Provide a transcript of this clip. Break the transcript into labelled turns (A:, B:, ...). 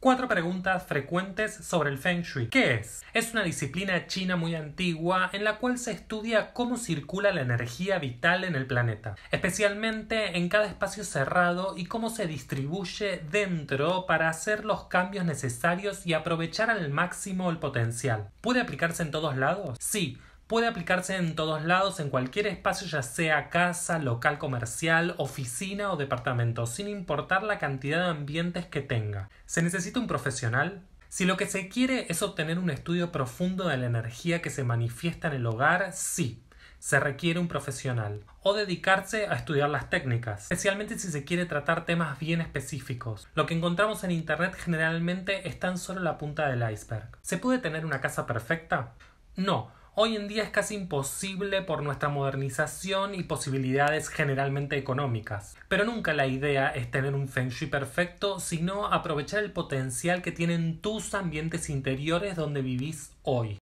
A: Cuatro preguntas frecuentes sobre el Feng Shui. ¿Qué es? Es una disciplina china muy antigua en la cual se estudia cómo circula la energía vital en el planeta, especialmente en cada espacio cerrado y cómo se distribuye dentro para hacer los cambios necesarios y aprovechar al máximo el potencial. ¿Puede aplicarse en todos lados? Sí, puede aplicarse en todos lados, en cualquier espacio, ya sea casa, local comercial, oficina o departamento, sin importar la cantidad de ambientes que tenga. ¿Se necesita un profesional? Si lo que se quiere es obtener un estudio profundo de la energía que se manifiesta en el hogar, sí, se requiere un profesional o dedicarse a estudiar las técnicas, especialmente si se quiere tratar temas bien específicos. Lo que encontramos en Internet generalmente es tan solo la punta del iceberg. ¿Se puede tener una casa perfecta? No, hoy en día es casi imposible por nuestra modernización y posibilidades generalmente económicas. Pero nunca la idea es tener un feng shui perfecto, sino aprovechar el potencial que tienen tus ambientes interiores donde vivís hoy.